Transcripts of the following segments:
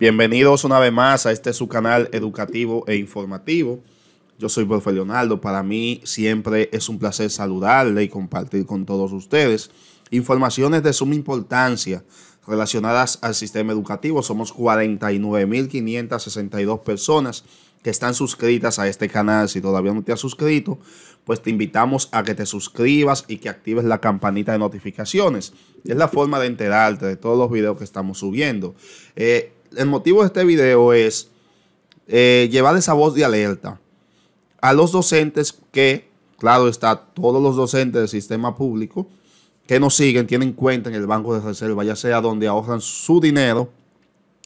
Bienvenidos una vez más a este su canal educativo e informativo. Yo soy Profe Leonardo. Para mí siempre es un placer saludarle y compartir con todos ustedes informaciones de suma importancia relacionadas al sistema educativo. Somos 49.562 personas que están suscritas a este canal. Si todavía no te has suscrito, pues te invitamos a que te suscribas y que actives la campanita de notificaciones. Es la forma de enterarte de todos los videos que estamos subiendo. Eh, el motivo de este video es eh, llevar esa voz de alerta a los docentes que, claro está, todos los docentes del sistema público que nos siguen tienen cuenta en el banco de reserva, ya sea donde ahorran su dinero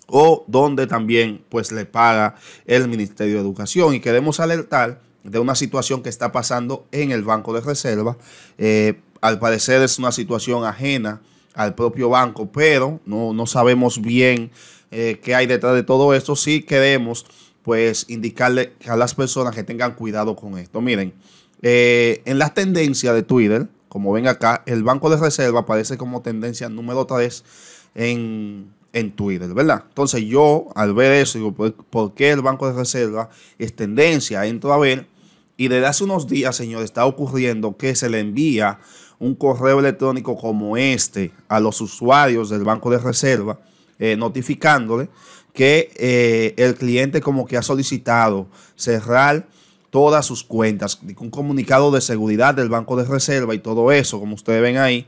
o donde también pues le paga el Ministerio de Educación. Y queremos alertar de una situación que está pasando en el banco de reserva. Eh, al parecer es una situación ajena al propio banco, pero no, sabemos bien eh, qué hay detrás de todo esto. Si queremos pues indicarle a las personas que tengan cuidado con esto. Miren, eh, en las tendencias de Twitter, como ven acá, el Banco de Reserva aparece como tendencia número 3 en, Twitter, ¿verdad? Entonces yo al ver eso, digo, ¿por, qué el Banco de Reserva es tendencia? Entro a ver y desde hace unos días, señor, está ocurriendo que se le envía un correo electrónico como este a los usuarios del Banco de Reserva, eh, notificándole que eh, el cliente como que ha solicitado cerrar todas sus cuentas, un comunicado de seguridad del Banco de Reserva y todo eso, como ustedes ven ahí,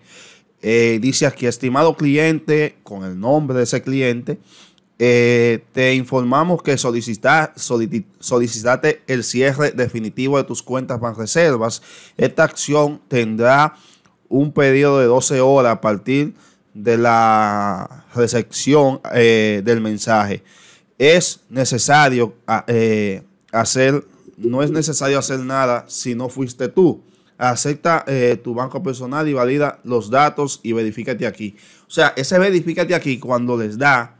eh, dice aquí, estimado cliente, con el nombre de ese cliente, te informamos que solicita, solicitaste el cierre definitivo de tus cuentas reservas Esta acción tendrá un periodo de 12 horas a partir de la recepción eh, del mensaje. Es necesario ah, eh, hacer, no es necesario hacer nada si no fuiste tú. Acepta eh, tu banco personal y valida los datos y verifícate aquí. O sea, ese verifícate aquí cuando les da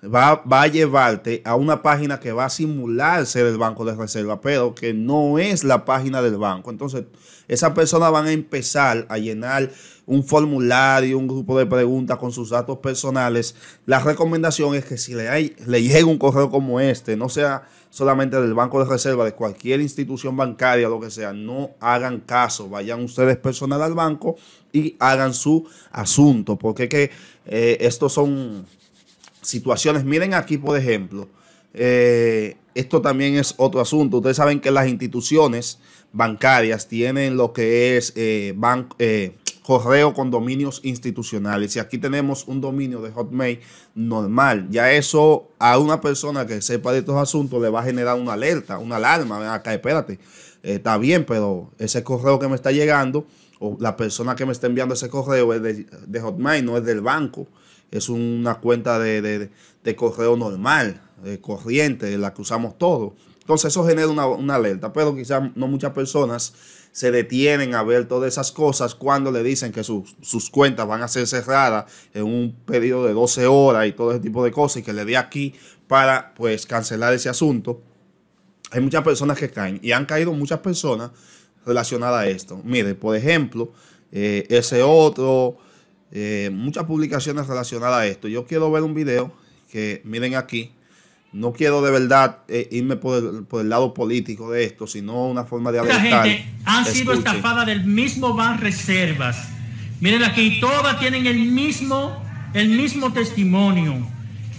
Va, a llevarte a una página que va a simular ser el banco de reserva, pero que no es la página del banco. Entonces, esas personas van a empezar a llenar un formulario, un grupo de preguntas con sus datos personales. La recomendación es que si le, hay, llega un correo como este, no sea solamente del banco de reserva, de cualquier institución bancaria, lo que sea, no hagan caso, vayan ustedes personal al banco y hagan su asunto, porque que, eh, estos son situaciones. Miren aquí, por ejemplo, eh, esto también es otro asunto. Ustedes saben que las instituciones bancarias tienen lo que es eh, banco. Eh, correo con dominios institucionales. Y aquí tenemos un dominio de Hotmail normal. Ya eso a una persona que sepa de estos asuntos le va a generar una alerta, una alarma. acá, espérate, está bien, pero ese correo que me está llegando o la persona que me está enviando ese correo es de Hotmail, no es del banco es una cuenta de, correo normal, eh, de corriente, la que usamos todos. Entonces eso genera una, alerta, pero quizás no muchas personas se detienen a ver todas esas cosas cuando le dicen que sus, cuentas van a ser cerradas en un periodo de 12 horas y todo ese tipo de cosas y que le dé aquí para pues cancelar ese asunto. Hay muchas personas que caen y han caído muchas personas relacionadas a esto. Mire, por ejemplo, eh, ese otro eh, muchas publicaciones relacionadas a esto. Yo quiero ver un video que miren aquí. No quiero de verdad eh, irme por el, lado político de esto, sino una forma de alertar. Esta gente han sido estafada del mismo Ban Reservas. Miren aquí, todas tienen el mismo, el mismo testimonio.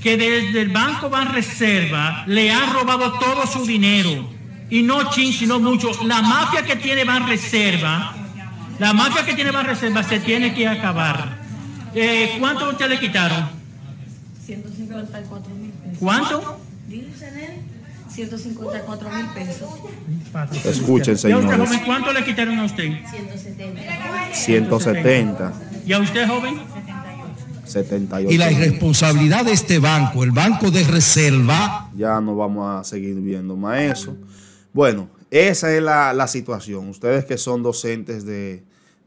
Que desde el banco Ban Reserva le han robado todo su dinero. Y no chin, sino mucho. La mafia que tiene Ban Reserva la mafia que tiene más reservas se tiene que acabar. Eh, ¿Cuánto usted le quitaron? 154 mil pesos. ¿Cuánto? 154 mil pesos. Escuchen, señor. ¿Cuánto le quitaron a usted? 170. 170. ¿Y a usted, joven? 78. Y la irresponsabilidad de este banco, el banco de reserva. Ya no vamos a seguir viendo más eso. Bueno, esa es la, situación. Ustedes que son docentes de,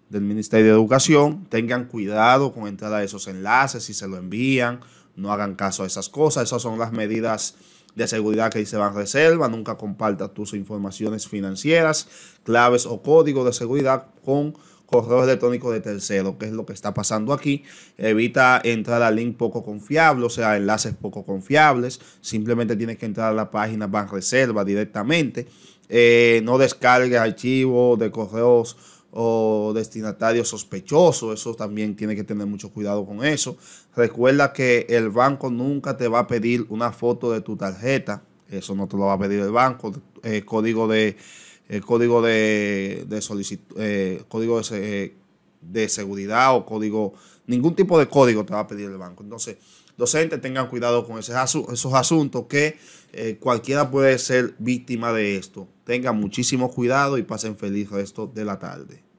del Ministerio de Educación, tengan cuidado con entrar a esos enlaces si se lo envían, no hagan caso a esas cosas. Esas son las medidas de seguridad que dice Ban reserva. Nunca compartas tus informaciones financieras, claves o códigos de seguridad con correo electrónico de terceros, que es lo que está pasando aquí. Evita entrar a link poco confiable, o sea, enlaces poco confiables. Simplemente tienes que entrar a la página reserva directamente eh, no descargues archivos de correos o destinatarios sospechosos, eso también tiene que tener mucho cuidado con eso. Recuerda que el banco nunca te va a pedir una foto de tu tarjeta, eso no te lo va a pedir el banco, eh, código de eh, código de, código de seguridad o código, ningún tipo de código te va a pedir el banco. Entonces, docentes tengan cuidado con esos, asuntos que eh, cualquiera puede ser víctima de esto. Tengan muchísimo cuidado y pasen feliz resto de la tarde.